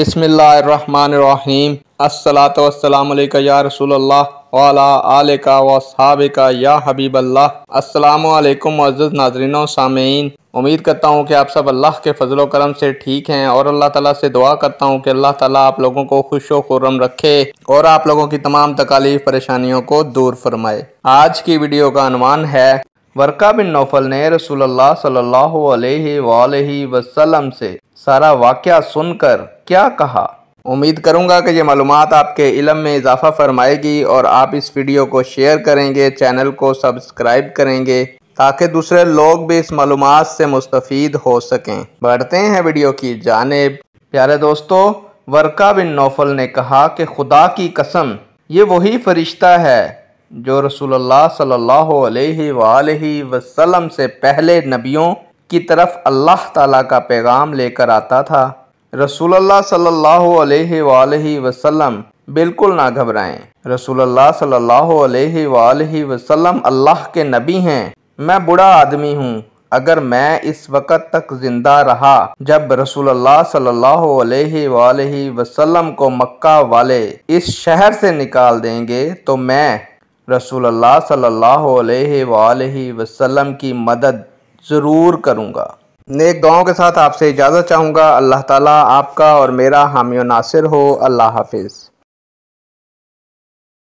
بسم اللہ الرحمن الرحیم السلام علیکہ یا رسول اللہ وعلا آلیکہ و حابقہ یا حبیب اللہ السلام علیکم معزز ناظرین و سامعین امید کرتا ہوں کہ آپ سب اللہ کے فضل و کرم سے ٹھیک ہیں اور اللہ تعالیٰ سے دعا کرتا ہوں کہ اللہ تعالیٰ آپ لوگوں کو خوش و خورم رکھے اور آپ لوگوں کی تمام تکالیف پریشانیوں کو دور فرمائے آج کی ویڈیو کا عنوان ہے ورقہ بن نوفل نے رسول اللہ صلی اللہ علیہ وآلہ وسلم سے سارا واقعہ سن کر کیا کہا امید کروں گا کہ یہ معلومات آپ کے علم میں اضافہ فرمائے گی اور آپ اس ویڈیو کو شیئر کریں گے چینل کو سبسکرائب کریں گے تاکہ دوسرے لوگ بھی اس معلومات سے مستفید ہو سکیں بڑھتے ہیں ویڈیو کی جانب پیارے دوستو ورقہ بن نوفل نے کہا کہ خدا کی قسم یہ وہی فرشتہ ہے جو رسول اللہ صلی اللہ علیہ وآلہ وسلم سے پہلے نبیوں کی طرف اللہ تعالیٰ کا پیغام لے کر آتا تھا رسول اللہ صلی اللہ علیہ وآلہ وسلم نہ گھبرائیں رسول اللہ اللہ اللہ صلی علیہ وآلہ وسلم کے نبی ہیں میں بڑا آدمی ہوں اگر میں اس وقت تک زندہ رہا جب رسول اللہ صلی اللہ علیہ وآلہ وسلم کو مکہ والے اس شہر سے نکال دیں گے تو میں رسول اللہ صلی اللہ علیہ وآلہ وسلم کی مدد ضرور کروں گا نیک دعاوں کے ساتھ آپ سے اجازت چاہوں گا اللہ تعالیٰ آپ کا اور میرا حامی و ناصر ہو اللہ حافظ